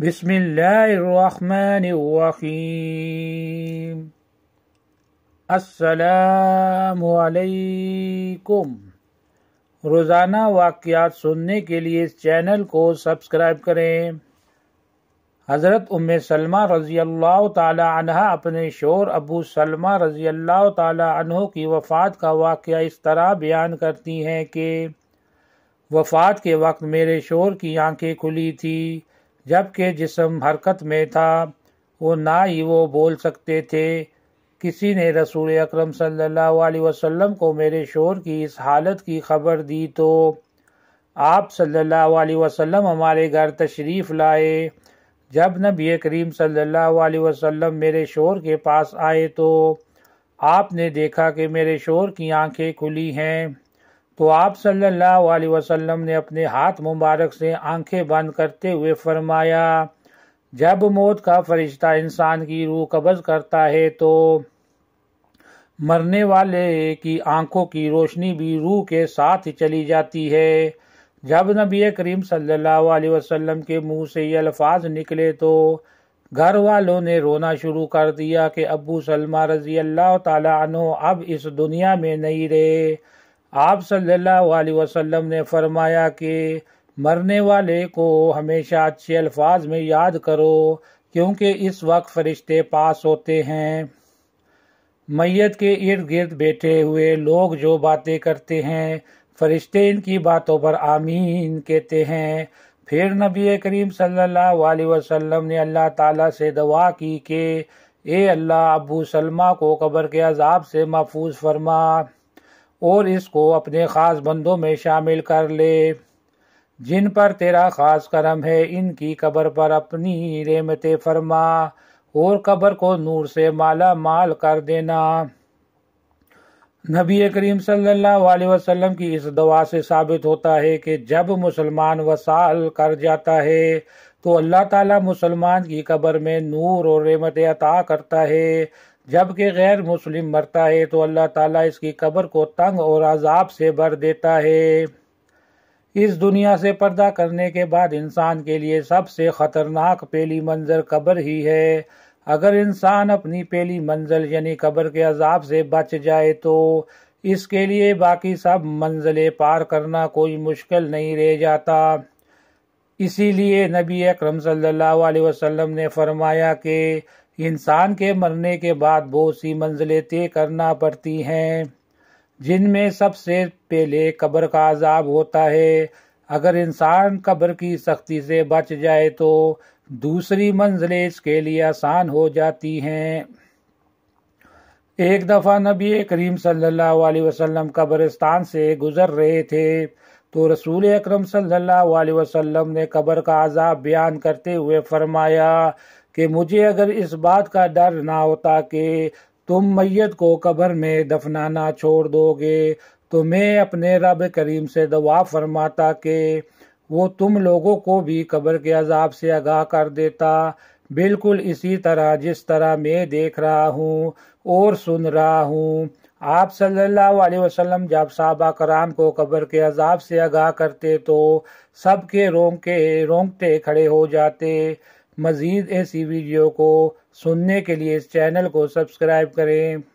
بسم اللہ الرحمن الرحیم السلام علیکم روزانہ واقعات سننے کے لیے اس چینل کو سبسکرائب کریں حضرت ام سلمہ رضی اللہ تعالی عنہ اپنے شور ابو سلمہ رضی اللہ تعالی عنہ کی وفات کا واقعہ اس طرح بیان کرتی ہیں کہ وفات کے وقت میرے شور کی آنکھیں کھلی تھیں جب کہ جسم حرکت میں تھا وہ نہ ہی وہ بول سکتے تھے کسی نے رسول اکرم صلی اللہ علیہ وسلم کو میرے شور کی اس حالت کی خبر دی تو آپ صلی اللہ علیہ وسلم ہمارے گھر تشریف لائے جب نبی کریم صلی اللہ علیہ وسلم میرے شور کے پاس آئے تو آپ نے دیکھا کہ میرے شور کی آنکھیں کھلی ہیں تو آپ صلی اللہ علیہ وسلم نے اپنے ہاتھ مبارک سے آنکھیں بند کرتے ہوئے فرمایا جب موت کا فرشتہ انسان کی روح قبض کرتا ہے تو مرنے والے کی آنکھوں کی روشنی بھی روح کے ساتھ چلی جاتی ہے جب نبی کریم صلی اللہ علیہ وسلم کے منہ سے یہ الفاظ نکلے تو گھر والوں نے رونا شروع کر دیا کہ ابو سلمہ رضی اللہ تعالیٰ عنہ اب اس دنیا میں نہیں رہے آپ صلی اللہ علیہ وسلم نے فرمایا کہ مرنے والے کو ہمیشہ اچھے الفاظ میں یاد کرو کیونکہ اس وقت فرشتے پاس ہوتے ہیں میت کے ارد گرد بیٹھے ہوئے لوگ جو باتیں کرتے ہیں فرشتے ان کی باتوں پر آمین کہتے ہیں پھر نبی کریم صلی اللہ علیہ وسلم نے اللہ تعالیٰ سے دعا کی کہ اے اللہ ابو سلمہ کو قبر کے عذاب سے محفوظ فرما اور اس کو اپنے خاص بندوں میں شامل کر لے جن پر تیرا خاص کرم ہے ان کی قبر پر اپنی رحمت فرما اور قبر کو نور سے مالا مال کر دینا نبی کریم صلی اللہ علیہ وسلم کی اس دعا سے ثابت ہوتا ہے کہ جب مسلمان وسال کر جاتا ہے تو اللہ تعالیٰ مسلمان کی قبر میں نور اور رحمت عطا کرتا ہے جب کہ غیر مسلم مرتا ہے تو اللہ تعالیٰ اس کی قبر کو تنگ اور عذاب سے بھر دیتا ہے اس دنیا سے پردہ کرنے کے بعد انسان کے لیے سب سے خطرناک پیلی منظر قبر ہی ہے اگر انسان اپنی پیلی منزل یعنی قبر کے عذاب سے بچ جائے تو اس کے لیے باقی سب منزلیں پار کرنا کوئی مشکل نہیں رہ جاتا اسی لیے نبی اکرم صلی اللہ علیہ وسلم نے فرمایا کہ انسان کے مرنے کے بعد بہت سی منزلیں طے کرنا پڑتی ہیں جن میں سب سے پہلے قبر کا عذاب ہوتا ہے اگر انسان قبر کی سختی سے بچ جائے تو دوسری منزلیں اس کے لیے آسان ہو جاتی ہیں ایک دفعہ نبی کریم صلی اللہ علیہ وسلم قبرستان سے گزر رہے تھے تو رسول اکرم صلی اللہ علیہ وسلم نے قبر کا عذاب بیان کرتے ہوئے فرمایا کہ مجھے اگر اس بات کا ڈر نہ ہوتا کہ تم میت کو قبر میں دفنانا چھوڑ دو گے تو میں اپنے رب کریم سے دعا فرماتا کہ وہ تم لوگوں کو بھی قبر کے عذاب سے آگاہ کر دیتا بالکل اسی طرح جس طرح میں دیکھ رہا ہوں اور سن رہا ہوں آپ صلی اللہ علیہ وسلم جب صحابہ کرام کو قبر کے عذاب سے آگاہ کرتے تو سب کے رونگ کے رونگٹے کھڑے ہو جاتے مزید ایسی ویڈیو کو سننے کے لیے اس چینل کو سبسکرائب کریں